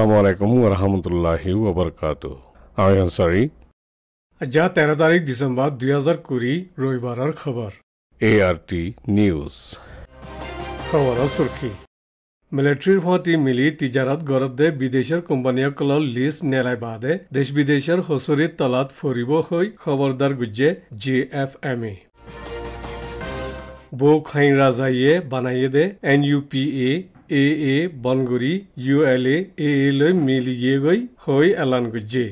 আসসালামু আলাইকুম রহমতুল্লাহি ওবরকাত আমি আনসারি যা আচ্ছা, তেরো তারিখ ডিসেম্বর দুই হাজার কুড়ি রবিবারের খবর এ আর টি নিউজ খবর সুরখি মিলিটারির ফতি মিলি তিজারত গড়তে বিদেশের কোম্পানিসকলর লিস্ট নেলাই বাদে দেশ বিদেশের হুঁচুরির তলাত ফুরিব হই খবরদার গুজে G F M A e। বুক হাইন রাজাইয়ে বানাইয়ে দে N U P A A A বনগুৰি ইউ এল এ এ লৈ গই হৈ এলান গুজে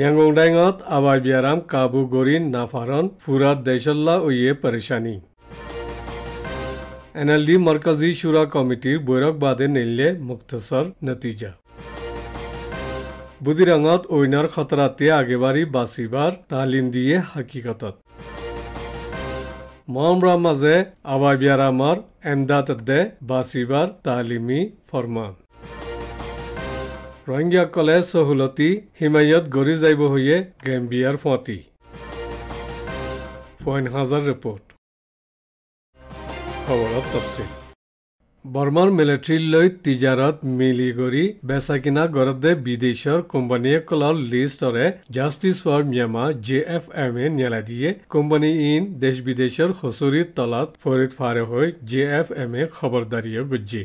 ইয়াংগং ডাইঙত আবাই বিয়ারাম কাবু গরি নাফারন ফুরাত দেশল্লা ও ইয়ে পরেশানি এনএলডি মরকজি সুরা কমিটির বৈরক বাদে নিলে মুক্তসর নতিজা বুদিরাঙত ঐনার খতরাতে আগেবারি বাসিবার তালিম দিয়ে হাকিকতত মন ৰ মাজে আবাই বিয়াৰামৰ এণ্ডাতে বাচিবাৰ তালিমী ফৰ্মান ৰোহিংগীসকলে চহুলতি হিমায়ত গৰি যাব হৈয়ে গেম্বিয়াৰ ফুৱাটি ফাইন হাজাৰ ৰিপৰ্ট খবৰত তপচিল বৰ্মাৰ মিলিটেৰীলৈ তিজাৰত মিলি কৰি বেচা কিনা গৰদে বিদেশৰ কলৰ লিষ্টৰে justice for Myanmar J F M A নেলাই দিয়ে কোম্পানী ইন দেশ বিদেশৰ হুঁচৰিৰ তলত ফৰিদ ফাৰে হৈ জে এফ এম এ খবৰদাৰীয়ে গুজি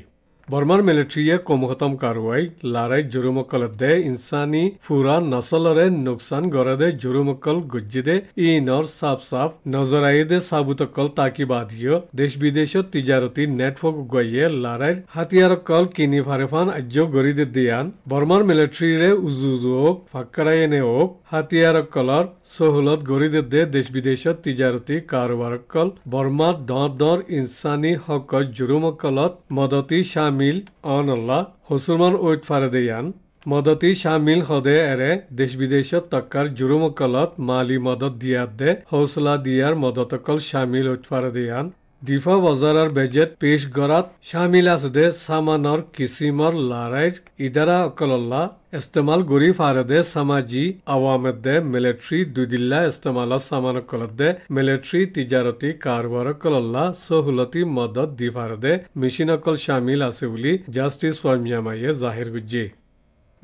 বৰ্মাৰ মিলিটেৰীয়ে কমখতম কাৰোৱাই লাৰাই জুৰুমকল দে ইনচানী ফুৰা নচলৰে নোকচান গড়ে দে জুৰুমকল গুজ্জি দে ই নৰ চাফ চাফ নজৰাই দে চাবুতকল তাকি বাধিও দেশ বিদেশত তিজাৰতি নেটৱৰ্ক গৈয়ে লাৰাইৰ হাতিয়াৰকল কিনি ফাৰেফান আজ্য গঢ়ি দে দিয়ান বৰ্মাৰ মিলিটেৰীৰে উজু উজু হওক ফাকৰাই এনে হওক হাতিয়াৰকলৰ চহুলত গঢ়ি দে দে দেশ বিদেশত তিজাৰতি কাৰোবাৰকল বৰ্মাৰ দৰ দৰ ইনচানী হকৰ জুৰুমকলত মদতী স্বামী শামিল ആണുള്ള ഹുസുമൻ ഉജ് ഫരദയാൻ মদতি শামিল হদে এরে দেশ বিদেশত তক্কার জুরুমকলত মালি মদত দিয়াত দে হৌসলা দিয়ার মদতকল শামিল উৎফারদিয়ান দীফা বজাৰৰ বেজেট পেশ কৰাত চামিল আছে চামানৰ কিচিমৰ লাৰাইৰ ইদাৰা অকল্লা ইস্তেমাল কৰি ফাৰ দে চামাজী আৱামেদে মিলিট্ৰী দুদিল্লা ইস্তেমালৰ চামান কলদে মিলিট্ৰী তিজাৰতী কাৰবাৰ কলল্লা চহুলতী মদত দি ফাৰ দে মিচিন অকল চামিল আছে বুলি জাষ্টিছ ৱামিয়ামাইয়ে জাহিৰ গুজি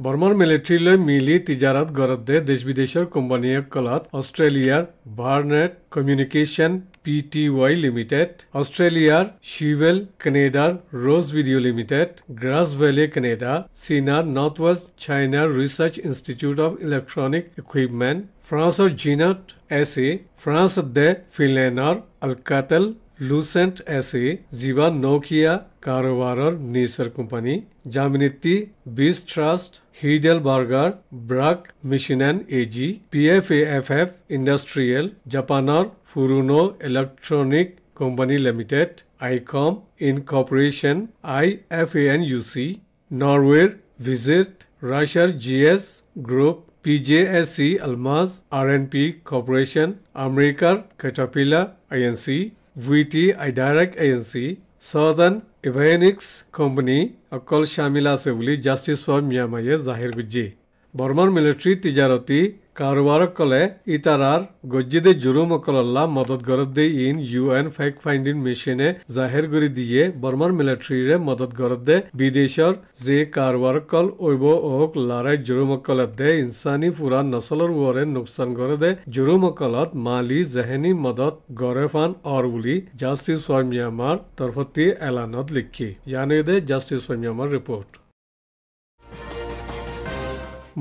বৰ্মাৰ মিলিটেৰীলৈ মিলি তিজাৰত গৰদ্দে দেশ বিদেশৰ কোম্পানীসকলত অষ্ট্ৰেলিয়াৰ ভাৰনেট communication P T Y limited অষ্ট্ৰেলিয়াৰ চিভেল কেনেডাৰ ৰ'জ video' limited Grass Valley Canada চীনাৰ নৰ্থ ৱেষ্ট চাইনাৰ research institute of electronic equipment ফ্ৰান্সৰ জিনট এছ এ ফ্ৰান্স দে ফিনলেণ্ডৰ Alcatel Lucent SA, Ziva Nokia, Karovarar Nisar Company, Jaminetti, Beast Trust, Heidelberger, Brack, Michinen AG, PFAFF Industrial, Japanar, Furuno Electronic Company Limited, ICOM Incorporation, IFANUC, Norway Visit, Russia GS Group, PJSC Almaz, RNP Corporation, America Caterpillar, INC, VT, a direct agency, Southern Evanix Company, अक्ल शामिला सेवली justice for Myanmar ये जाहिर गुज्जी बर्मन military तिजारती কাৰোবাৰকলে ইটাৰাৰ গজ্জিদে জুৰুমকলল্লা মদতগৰদ্দে ইন ইউ এন ফেক ফাইণ্ডিং মেচিনে জাহিৰ কৰি দিয়ে বৰ্মাৰ মিলিট্ৰীৰে মদতগৰদ্দে বিদেশৰ যে কাৰোবাৰকল ঐব অক লাৰাই জুৰুমকলত দে ইনচানী ফুৰা নচলৰ ওৱৰে নোকচান কৰে দে জুৰুমকলত মালি জেহেনী মদত গৰেফান অৰ বুলি জাষ্টিছ স্বামী আমাৰ তৰফতে এলানত লিখি জানে দে জাষ্টিছ স্বামী আমাৰ ৰিপৰ্ট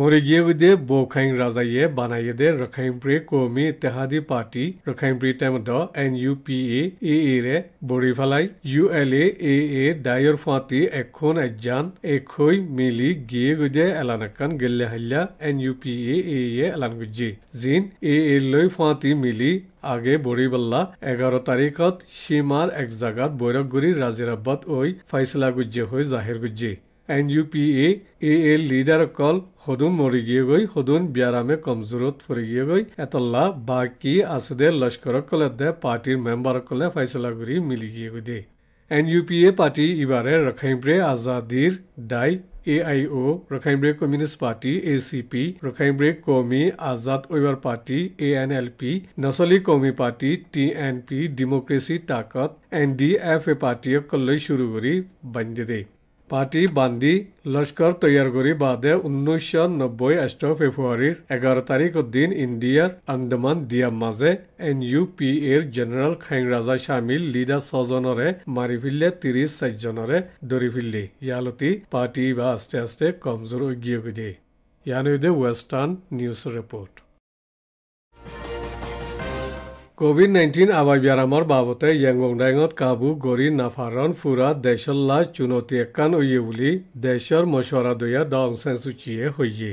মৰিগিয়ে সুধে বৌখাইং ৰাজায়ে বানাইয়ে দে ৰখাইমপ্ৰে কৌমি তেহাদি পাৰ্টী ৰখাইমপ্ৰি টাইম দ N U P A A A ৰে বৰি ফেলাই ইউ এল এ এ এ ডায়ৰ ফুৱাটি এখন এজান এখৈ মিলি গিয়ে গুজে এলানকান গেল্লে হাল্লা N U P A A A এলান গুজি জিন এ এ লৈ ফুৱাটি মিলি আগে বৰি বল্লা এঘাৰ তাৰিখত সীমাৰ এক জাগাত বৈৰকগুৰি ৰাজিৰাবাদ ঐ ফাইচলা গুজ্জে হৈ জাহিৰ গুজ্জি N U P A A A লিডাৰসকল সদন মৰি গিয়েগৈ সদন ব্যাৰামে কমজোৰত ফুৰি গিয়েগৈ এতলা বা কি আছে দে লস্কৰসকলে দে পাৰ্টীৰ মেম্বাৰসকলে ফাইচলা কৰি মিলি গিয়েগৈ দে N U P A e party ইবাৰে ৰখাইম্ৰে আজাদীৰ দাই এ আই অ' ৰখাইম্ৰে communist party A C P ৰখাইম্ৰে কমি আজাদ ঐৱাৰ party A N L P নচলি কমি party T N P democracy তাকত এন ডি এফ এ পাৰ্টীসকললৈ চুৰু কৰি বান্দি দিয়ে পাৰ্টি বান্ধি লস্কৰ তৈয়াৰ কৰি বাদে ঊনৈছশ নব্বৈ অষ্ট ফেব্ৰুৱাৰীৰ এঘাৰ তাৰিখৰ দিন ইণ্ডিয়াৰ আন্দামান দিয়া মাজে এন ইউ পি এৰ জেনেৰেল খেংৰাজা চামিল লীডা ছজনৰে মাৰি ফিল্লে ত্ৰিছ চাৰিজনেৰে ধৰি ফিল্লি ইয়ালতি পাৰ্টি বা আস্তে আস্তে কমজোৰ অজ্ঞ ইয়াৰ দিয়ে western news report covid nineteen আবাই ব্যায়ামৰ বাবতে য়েংগং ডাঙত কাবু গৰি নাফাৰণ ফুৰা দেশৰ লাজ চুনতি একান উয়ে বুলি দেশৰ মছৰা দয়া দংচেচুচিয়ে হৈয়ে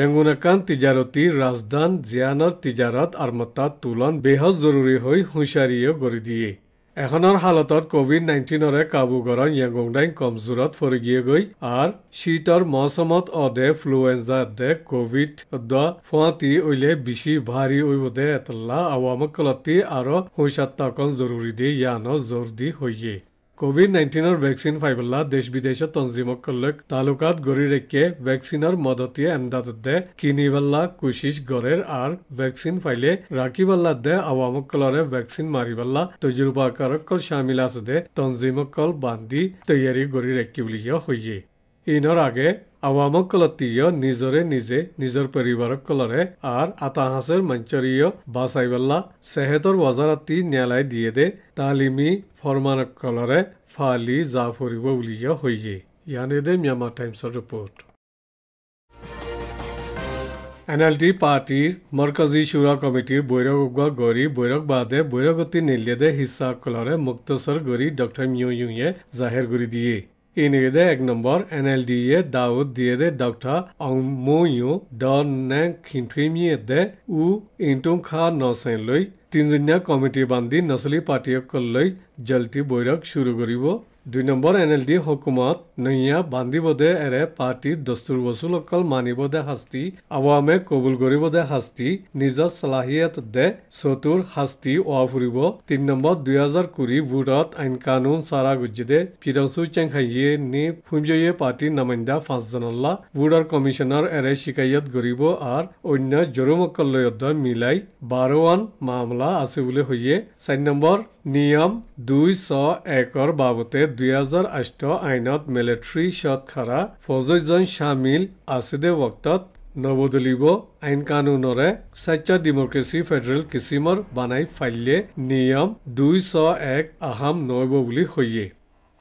ৰেঙুন একান তিজাৰতী ৰাজধান জিয়ানৰ তিজাৰত আৰ্মতা তোলন বেহদ জৰুৰী হৈ হুঁচাৰিয়ে গঢ়ি দিয়ে এখনৰ হালতত কভিড নাইণ্টিনৰে কাবুগৰণ য়েংগংডাই কমজোৰত ফৰগিয়ে গৈ আৰু শীতৰ মৌচুমত অধে ফ্লুৱেঞ্জা দে কভিড ফুৱাটি উলিয়াই বেছি ভাৰী উইবদে এতলা আৱামকলতি আৰু হৈছাত্তাকন জৰুৰী দি ইয়ানো জোৰ দি হৈয়ে কোভিড নাইন্টিনের ভেকচিন পাইবলা দেশ বিদেশত তঞ্জিমকলক তালুকাত গড়ি রেখে ভেকচিনৰ মদতিয়ে এমদাদতে কিনিবাল্লা কুশিস গড়ের আর ভেকচিন পাইলে রাখিবাল্লা দে কলরে ভেকচিন মারিবাল্লা কল সামিল আছে দে কল বান্দি তৈয়ারি গড়ি রেখি বলিয়া হইয়ে ইনর আগে আৱামক তিয় নিজৰে নিজে নিজৰ পৰিবাৰক কলৰে আৰ আতাহাঁচৰ মঞ্চৰীয় বা চাইবাল্লা চেহেতৰ ৱজাৰাতি ন্যায়ালয় দিয়ে দে তালিমী ফৰমানক কলৰে ফালি জা ফুৰিব বুলিয় হৈয়ে ইয়ানে দে ম্যামা টাইমছৰ ৰিপৰ্ট এন এল ডি পাৰ্টীৰ মৰকজী চুৰা কমিটিৰ বৈৰক উগোৱা গৰি বৈৰক বাদে বৈৰকতী নেলিয়েদে হিচাকলৰে মুক্তচৰ গৰি ডক্টৰ মিয়ুয়ে জাহিৰ কৰি দিয়ে இனியதே এক নম্বর এনএলডিএ দাউদ দিয়েদে ডক্টর অংমোয়ো ডনং কিনট্রিমিয়েদে উ ইনটুং খা নসেন লৈ তিনজনিয়া কমিটি বান্দি নসলি পার্টিয়ক কল লৈ জলতি বৈরক শুরু করিবো দুই নম্বৰ এন এল ডি হকুমত নৈয়া বান্ধিব দে এৰে পাৰ্টীৰ দস্তুৰ গছুল অকল মানিব দে শাস্তি আৱামে কবুল কৰিব দে শাস্তি নিজৰ চলাহিয়াত দে চতুৰ শাস্তি ওৱা ফুৰিব তিনি নম্বৰ দুই হাজাৰ কুৰি ভোটত আইন কানুন চাৰা গুজি দে ফিৰংচু চেংখাইয়ে নি ফুঞ্জয়ে পাৰ্টীৰ নামাইন্দা ফাঁচজনল্লা ভোটৰ কমিশ্যনৰ এৰে শিকায়ত গঢ়িব আৰু অন্য জৰুমকলয়ত মিলাই বাৰ বাৰৱান মামলা আছে বুলি সৈয়ে চাৰি নম্বৰ নিয়ম দুই ছ একৰ বাবতে দুহেজাৰ আষ্ট আইনত মিলিটাৰী সৎখাৰা ফৌজজন চামিল আছিদে বক্তত নবদলিব আইন কানুনৰে স্বাচ্য ডেমক্ৰেচি ফেডাৰেল কিছিমৰ বানাই ফাইলে নিয়ম দুই ছ এক আহাম নহব বুলি সৈয়ে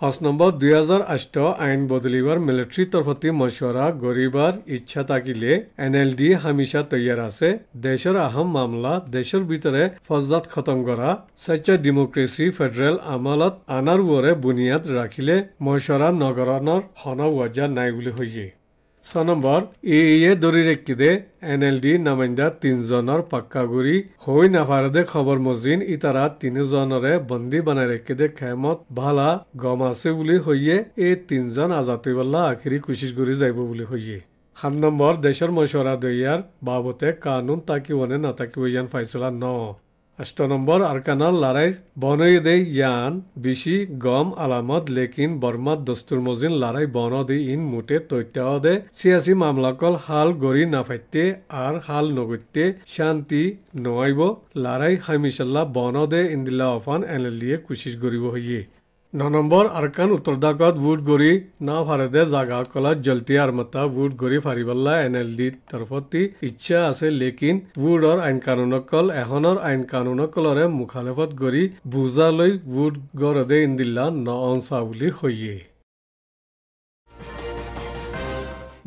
হাউচ নম্বৰ দুহেজাৰ আষ্ট আইন বদলিবাৰ মিলিট্ৰী তৰফতি মশৰা গৰিবাৰ ইচ্ছা থাকিলে এন এল ডি হামিছা তৈয়াৰ আছে দেশৰ আহম মামলা দেশৰ ভিতৰে ফজাত খতম কৰা স্বচ্ছ ডেমক্ৰেচি ফেডাৰেল আমালত আনাৰ ওৱৰে বুনিয়াদ ৰাখিলে মশৰা নগৰণৰ সনৱজা নাই বুলি হৈয়ে ছ নম্বৰ এ এয়ে দৌৰি ৰাখিদে এন এল ডি নামাইণ্ডা তিনিজনৰ পাক্কা গুৰি হৈ নাভাৰ দে খবৰ মজিন ইতাৰা তিনিজনৰে বন্দী বনাই ৰাখিদে খেমত ভালা গম আছে বুলি সৈয়ে এই তিনিজন আজাতি বাল্লা আখিৰি কোচিছ কৰি যাব বুলি সৈয়ে সাত নম্বৰ দেশৰ মশৰা দৈয়াৰ বাবতে কানুন তাকিবনে নাতাকিব ইয়ান ফাইছলা ন অষ্ট ಅಷ್ಟು ನಂಬರ್ ಅರ್ಕಾನಲ್ ಲರೈ ಬನದೆ ಯಾನ್ ಬಿಸಿ ಗಮ್ ಅಲಾಮತ್ ಲೇಕಿನ್ ಬರ್ಮಾತ್ ದಸ್ತುರ್ ಮಜಿನ್ ಲರೈ ಬನದಿ ইন মুটে তৈত্যাদে সিয়াসি মামলাকল হাল গড়ি নাফাইতে আর হাল নগৈতে শান্তি নোয়াইব লারাই হামিশাল্লা বনদে ইন্দিল্লা অফান এনএলডিয়ে কুশিস গরিব হইয়ে ন নম্বৰ আৰকান উত্তৰদাকত ভোট ঘূৰি না ফাৰেদে জাগাসকলত জলতীয়া আৰু মতা ভোট ঘূৰি ফাৰিবলৈ এন এল ডি তৰফতি ইচ্ছা আছে লেকিন ভোটৰ আইন কানুনসকল এখনৰ আইন কানুনসকলৰে মুখালেফত ঘূৰি বুজালৈ ভোট গড়দে ইন্দিল্লা ন অঞ্চা বুলি সহিয়ে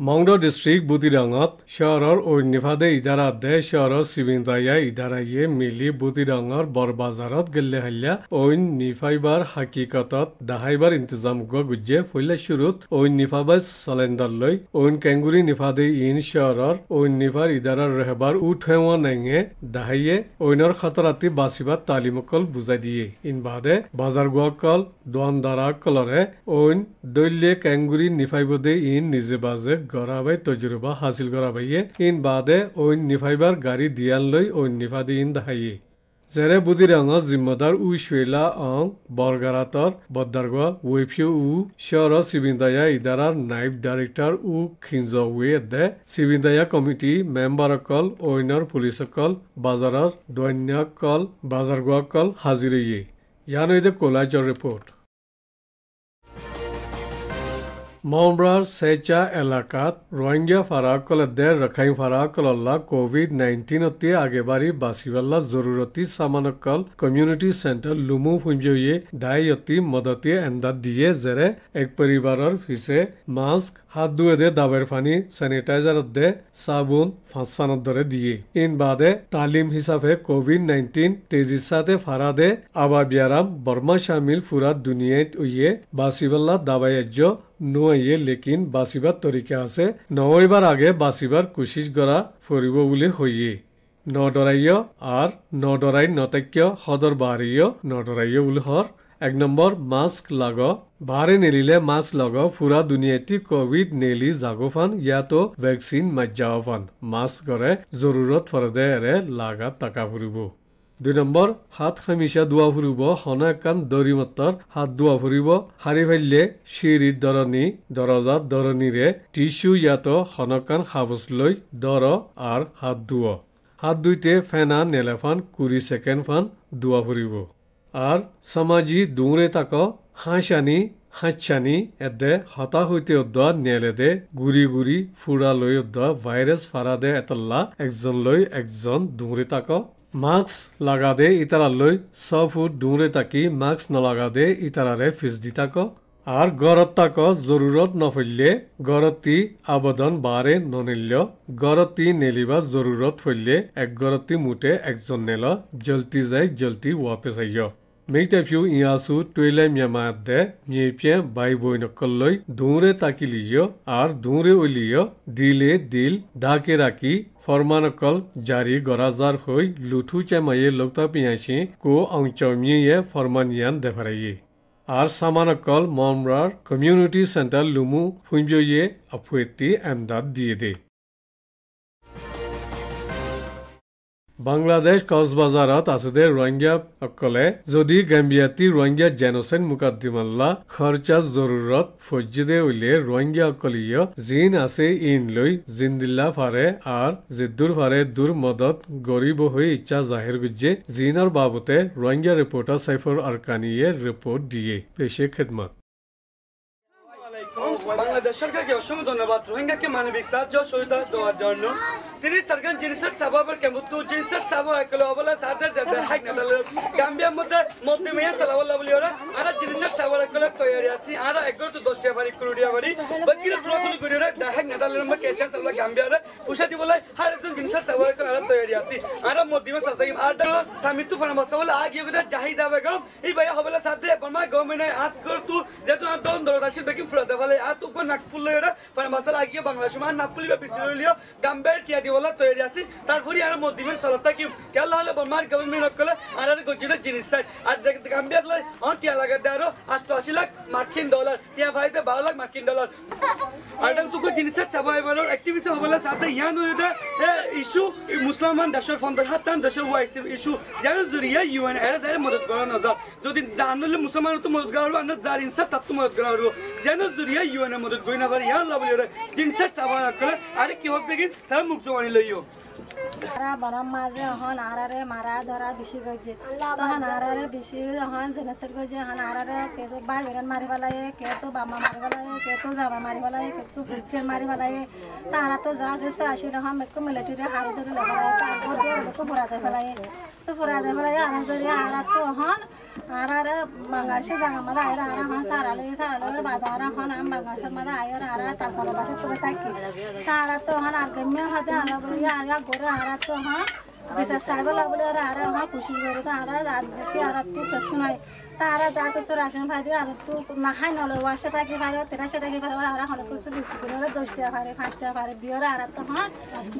মংডো ডিস্ট্রিক্ট বুটিরঙত শহরের নিফাদে ইদারা দে শহরের সিবিন্দাইয়া ইদারাইয়ে মিলি বুদিৰঙৰ বৰবাজাৰত গেলে হাল্লা ঐন নিফাইবার হাকিকতত দাহাইবার ইন্তজাম গুজে ফইলে শুরুত ঐন নিফাবাস সালেন্ডার লৈ ঐন কেঙ্গুরি নিফাদে ইন শহরের ঐন নিফার ইদারার রেহবার উঠ নেঙে দাহাইয়ে ঐনর খতরাতি বাসিবার তালিমকল বুজাই দিয়ে ইন বাদে বাজার গুয়াকল দোয়ান দ্বারা কলরে ঐন দৈল্যে কেঙ্গুরি নিফাইবদে ইন নিজে বাজে গৰাবাই তজুৰবা হাছিল গৰাবাইয়ে ইন বাদে অইন নিফাইবাৰ গাড়ী দিয়াল লৈ অইন নিফা ইন দেখায়ে জেৰে বুদি ৰঙৰ জিম্মদাৰ উই শৈলা অং বৰগাৰাতৰ বদাৰগোৱা ৱৈফি উ চৰ চিবিন্দায়া ইদাৰাৰ নাইফ ডাইৰেক্টৰ উ খিঞ্জ ৱে দে চিবিন্দায়া কমিটি মেম্বাৰসকল অইনৰ পুলিচসকল বাজাৰৰ দৈন্যকল বাজাৰগোৱাকল হাজিৰ ইয়ানৈদে কলাইজৰ ৰিপৰ্ট মাওমৰাৰ চেচা এলেকাত ৰোহিংগা ফাৰাসকলে দেৰ ৰখাই ফাৰাকলা অল্লা কভিড নাইণ্টিনতে আগে বাঢ়ি বাচিবাল্লা জৰুৰতী চামানকল কমিউনিটি চেণ্টাৰ লুমু ফুঞ্জয়ীয়ে দায়তী মদতীয়ে এণ্ডাত দিয়ে যেৰে এক পৰিবাৰৰ ফিছে মাস্ক হাত ধুয়ে দে দাবের পানি স্যানিটাইজারত দে সাবুন ফাঁসানোর ধরে দিয়ে ইন বাদে তালিম হিসাবে কোভিড নাইন্টিন তেজির সাথে ফারা দে আবা বিয়ারাম বর্মা শামিল ফুরাত দুনিয়ায় উইয়ে বাসিবাল্লা দাবাইয়াজ্য নোয়াইয়ে লেকিন বাঁচিবার তরিকা আছে নহইবার আগে বাঁচিবার কোশিশ করা ফুরিব বুলি হইয়ে নডরাইয় আর নডরাই নতক্য সদর বাহারিয় নডরাইয় বুলি হর এক নম্বৰ মাস্ক লাগ ভাৰে নেলিলে মাস্ক লাগ ফুৰা দুনিয়াটি কভিড নেলি জাগোফান ইয়াতো ভেকচিন মজ্জাওফান মাস্কৰে জৰুৰত ফৰদে এৰে লাগা টকা ফুৰিব দুই নম্বৰ হাত খামিচা দুৱা ফুৰিব সনাকান দৰিমতৰ হাত ধোৱা ফুৰিব শাৰী ফাৰিলে চিৰিত দৰণী দৰজাত দৰণীৰে টিচু ইয়াতো সনকান সাবচ লৈ দৰ আৰু হাত ধোৱ হাত দুইতে ফেনা নেলেফান কুৰি ছেকেণ্ড ফান দুৱা ফুৰিব আর সামাজি দূরে তাক হাঁসানি হাঁচানি এদে হতা হইতে অদ্দা নেলে দে গুড়ি গুড়ি ফুড়া লৈ অদ্দা ভাইরাস ফারা দে এতল্লা একজন লই একজন দূরে তাক মাস্ক লাগা দে ইতারা লই ছ ফুট দূরে তাকি মাস্ক নলগা দে ইতারারে ফিজ দি তাক আর গরত তাক জরুরত নফলে গরতি আবদন বারে ননিল্য গরতি নেলিবা জরুরত ফলে এক গরতি মুটে একজন নেল জলতি যাই জলতি ওয়াপে যাইয় မိတ်တဖြူအင်အားစုတွေးလဲမြန်မာတဲ့မြေပြန်ဘိုင်ဘွေနကလွိဒူရေတာကီလီယောအာဒူရေဝလီယောဒီလေဒီလ်ဒါကေရာကီဖော်မန်ကလ်ဂျာရီဂရာဇာခွိလူထူချမရဲ့လောက်တပညာရှင်ကိုအောင်ကျော်မြင့်ရဲ့ဖော်မန်ယန်ဒေဖရယီအာဆာမန်ကလ်မွန်မရာကွန်မြူနတီစင်တာလူမှုဖွံ့ဖြိုးရေးအဖွဲ့တီအမ်ဒတ်ဒီဒီ বাংলাদেশ কক্সবাজারত আছে দে রোহিঙ্গা সকলে যদি গাম্বিয়াতি রোহিঙ্গা জেনোসাইন মুকাদ্দিমাল্লা খরচা জরুরত ফজিদে উলিয়ে রোহিঙ্গা সকলীয় জিন আছে ইন লৈ জিন্দিল্লা ফারে আর জিদ্দুর ফারে দূর মদত গরিব হয়ে ইচ্ছা জাহির গুজে জিনর বাবতে রোহিঙ্গা রিপোর্টার সাইফর আরকানিয়ে রিপোর্ট দিয়ে পেশে খেদমত বাংলাদেশ সরকারকে অসংখ্য ধন্যবাদ রোহিঙ্গাকে মানবিক সাহায্য সহায়তা দেওয়ার জন্য তিনি সরকার জিনিসের সাবাবের কেমুতু জিনিসের সাবা একলে অবলা সাহায্যের যাতে হাইক না গাম্বিয়ার মধ্যে মধ্যে মেয়ে সালাবল্লা বলি ওরা আর জিনিসের সাবার একলে তৈরি আছি আর এগারো তো দশটা বাড়ি কুড়িয়া বাড়ি বা কিলো তুলা তুলি করি ওরা হাইক না বা কেসিয়ার সাবলা গাম্বিয়ার পুষা দিব লাই আর একজন জিনিসের সাবার একলে আর তৈরি আছি আর মধ্যে মেয়ে সাথে আর মৃত্যু ফানা বাসা বলে আগে গিয়ে চাহিদা বেগম এই ভাইয়া হবলা সাথে আমার গভর্নমেন্ট আত করতু যেহেতু আর দন দরদ আসি বেকিং ফুরাতে ফেলে আর তো নাকপুল লইরা পরে মশলা আগিয়ে বাংলা সময় নাকপুলি বা পিছিয়ে লইলিও গাম্বের চিয়াদি বলা তৈরি আসি তারপরে আর মধ্যমের সলাপটা কি কেলা হলে বর্মার গভর্নমেন্ট করলে আর আর গজিটা যে গাম্বিয়ার লাই আমার টিয়া লাগাতে আরো আষ্ট আশি লাখ মার্কিন মুসলমান দেশের দেশের ইস্যু যার জরিয়া ইউএন মদত করা নজর যদি দান মুসলমান তো মদত করা হবো আর যার ইনসাফ তার তো মদত করা যেন জরিয়া ইউএন এর মদত ಅದನ್ನ ಗುಯ್ನ ಬರೀ ಏನು ಲಾಭ ಇವ್ರೆ ತಿನ್ಸಟ್ ಸಾಮಾನು ಹಾಕೊಳ್ಳೆ ಅದಕ್ಕೆ ಹೋಗ್ಬೇಕಿನ ತಲೆ ಮುಗ್ಸೋಣಿಲ್ಲ ಅಯ್ಯೋ বরম মাঝে হন আরারে মারা ধরা বেশি গজে তখন আরারে বেশি হন জেনেসের গজে হন আরারে কে তো বাই বেগান মারিব লাগে কে তো বামা মারিব লাগে কে তো জামা মারিব লাগে কে তো ফুলসের মারিব লাগে তারা তো যা গেছে আসি রকম একটু মিলিটারি হারে ধরে লাগা লাগে তারপর একটু পোড়া দেবে লাগে তো পোড়া দেবে লাগে আরা ধরে আরা তো হন आरो आरो बांगालसो जागामादा आरो आरो हा सारालो सारालो आरो बादा आरो हन आम बांगालसो मादा आयो आरो आरो ताकोलो बासे तुरे ताकि सारा तो हन आर गम्य हदे आलो बोले आर या गोरे आरो तो हा बिसा सागो लागले आरो आरो हा खुशी गोरे तो आरो रात देखि आरो तू कसुनाय তারা যা কিছু রাসায়ন ভাই দিও আর তো না খাই নলে ওয়াশে থাকি পারে তেরাশে থাকি পারে ওরা ওরা অনেক কিছু বেশি করে ওরা দশ টাকা পারে পাঁচ টাকা পারে দিও আর তো হন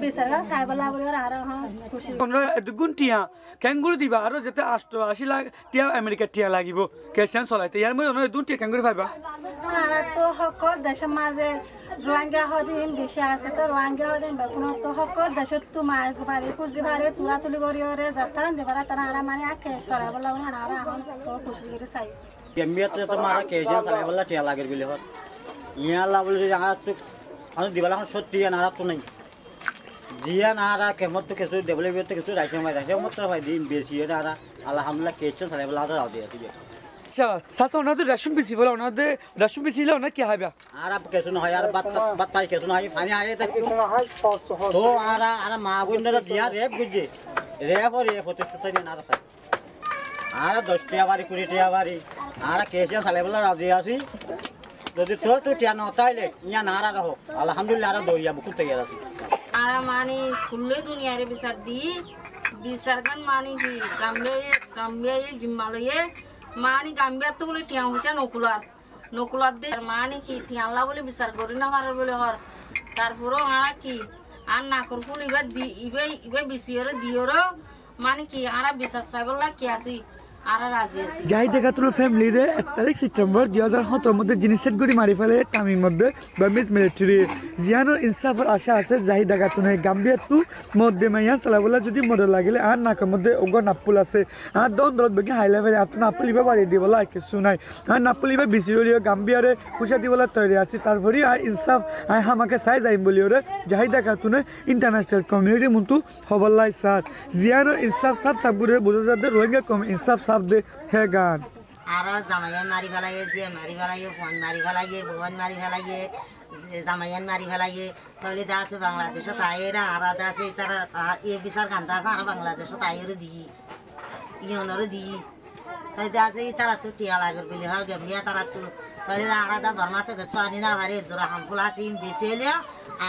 বেচার গা সাইবলা বলে ওরা আর হন খুশি দুগুণ টিয়া ক্যাঙ্গুরু দিবা আরো যেতে আষ্ট আশি লাখ টিয়া আমেরিকার টিয়া লাগিব কেসিয়ান চলাইতে ইয়ার মধ্যে দুগুণ টিয়া ক্যাঙ্গুরু পাইবা তারা তো সকল দেশের মাঝে রোহিঙ্গা হদিন বেশি আছে তো রোহিঙ্গা হদিন বেগুন তো সকল দেশত তো মায়ে বাড়ি পুঁজি বাড়ি তুলা তুলি করি ওরে যত্তারান দেবারা তারা আর মানে আখে সরা বলা মানে আর এখন তো খুশি করে চাই গেমিয়াতে তো মারা কে যা বলা টিয়া লাগে বলে হত ইয়া লা বলে যে আর তো আমি দিবালা এখন সত্যি আর আর তো নাই দিয়া না আর কেমন তো কিছু দেবলে তো কিছু রাখে মাই রাখে মত ভাই দিন বেশি আর আলহামদুলিল্লাহ কেচন তালে বলা আর দিয়ে আচ্ছা চাচা ওনাদের রেশন বেশি বলে ওনাদের রেশন বেশি হলে ওনার কি হবে আর কিছু না হয় আর বাত বাত পাই কিছু না হয় ফানি আয় তো আর আর মা গুন্ডারা দিয়া রেপ বুঝি রেপ ও রেপ হতে সুতাই না আর আর দশ টিয়া বাড়ি কুড়ি টিয়া বাড়ি আর কেসে সালেবেলা রাজি আছি যদি তোর তুই টিয়া নতাইলে ইয়া না আর রহ আলহামদুলিল্লাহ আর দইয়া বুকুল তৈয়ার আছি আর মানে কুল্লে দুনিয়ারে বিচার দি বিচার গান মানে কি গাম্বে গাম্বে জিম্মালয়ে মানি তো বলে টিয়া হচ্ছে নকুলার নকুলার দিয়ে মানি কি ঠিয়ানলা বলে বিচার করি না পারে বলে হর তারপরও আর কি আর না দি ইবে ইবে ইবে বিসিওরে দিওরও মানে কি আর বিচার চাইবলা কি আছি জাহিদ একাত্তর ফ্যামিলি রে এক তারিখ সেপ্টেম্বর দুই হাজার সতেরোর মধ্যে জিনিস সেট করে মারি ফেলে তামির মধ্যে বা মিস মিলিটারি জিয়ানোর ইনসাফের আশা আছে জাহিদা একাত্তনে গাম্বিয়ার তু মধ্যে মাইয়া চলাবলা যদি মদত লাগিলে আর নাকের মধ্যে ওগর নাপুল আছে আর দন দলত বেগে হাই লেভেল আর তো নাপুল ইবা বাড়ি দিবলা কিছু নাই আর নাপুল ইবা বেশি হলিও গাম্বিয়ারে খুশা দিবলা তৈরি আছে তারপরে আর ইনসাফ আর আমাকে চাই যাইম বলিও রে জাহিদা খাতুনে ইন্টারন্যাশনাল কমিউনিটি মন্তু হবল্লাই স্যার জিয়ানোর ইনসাফ সাফ সাবুরের বোঝা যাতে রোহিঙ্গা কম ইনসাফ সাব সাবদে হে হ্যাঁ গান আর জামাইয়ান মারি ফেলাইয়ে যে মারি ফেলাইয়ে ফোন মারি ফেলাইয়ে বোন মারি ফেলাইয়ে জামাইয়ান মারি ফেলাইয়ে তাহলে দা আছে বাংলাদেশে তাইয়েরা আর দা আছে তারা এ বিচার গান আছে আর বাংলাদেশে তাইয়েরে দিই ইয়নরে দিই তাই দা আছে তারা তো টিয়া লাগের বলে হর গেমিয়া তারা তো তাহলে আর দা বর্মা তো গেছে আনি না ভারে জোরা হামফুল আছে ইম বেছে এলে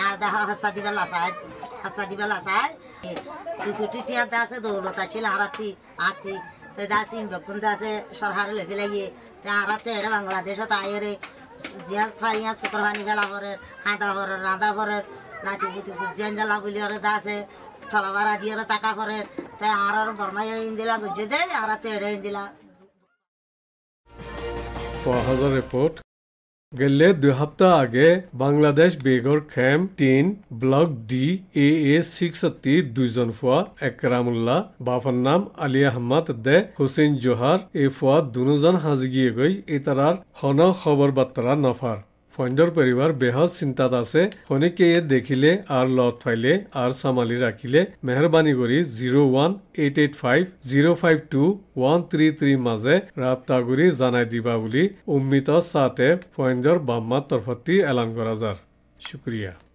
আর দা হাসা দিবা লাসায় হাসা দিবা লাসায় দুপুটি টিয়া দা আছে দৌলত আছিল আর আতি আতি তো দাস ইম্বকুন দাসে সরকার লে লাগিয়ে তে আরা তো এটা বাংলাদেশত আয়েরে জিয়া ফাইয়া সুকর পানি ফেলা করে হাঁদা করে রাঁধা করে নাতি পুতি জেন জ্বালা বলি ওরে দাসে তলাবার আদি ওরে টাকা করে তে আর বর্মাই ইন্দিলা গুজে দে আরা তো এটা ইন্দিলা রিপোর্ট গেলে দুসপ্তাহ আগে বাংলাদেশ বেগৰ খেম টিন ব্লক ডি এ এ ছিক্স টি দুজন ফুৱা একৰামুল্লা নাম আলী আহমদ দে হুছেইন জোহাৰ এই ফুৱা দুনোজন সাজগিয়ে গৈ এই তাৰাৰ সন খবৰ বাৰ্তাৰা নফাৰ ফৈন্দৰ পৰিবাৰ বেহদ চিন্তাত আছে খনিকেয়ে দেখিলে আৰু লত ফাইলে আৰু চামালি ৰাখিলে মেহৰবানি কৰি zero' one eight eight five zero' five two one three three মাজে ৰাপ্তা কৰি জনাই দিবা বুলি উম্মিত চাহে ফৈন্দৰ বাম্মাৰ তৰফত এলান কৰা যাৰ শুক্ৰিয়া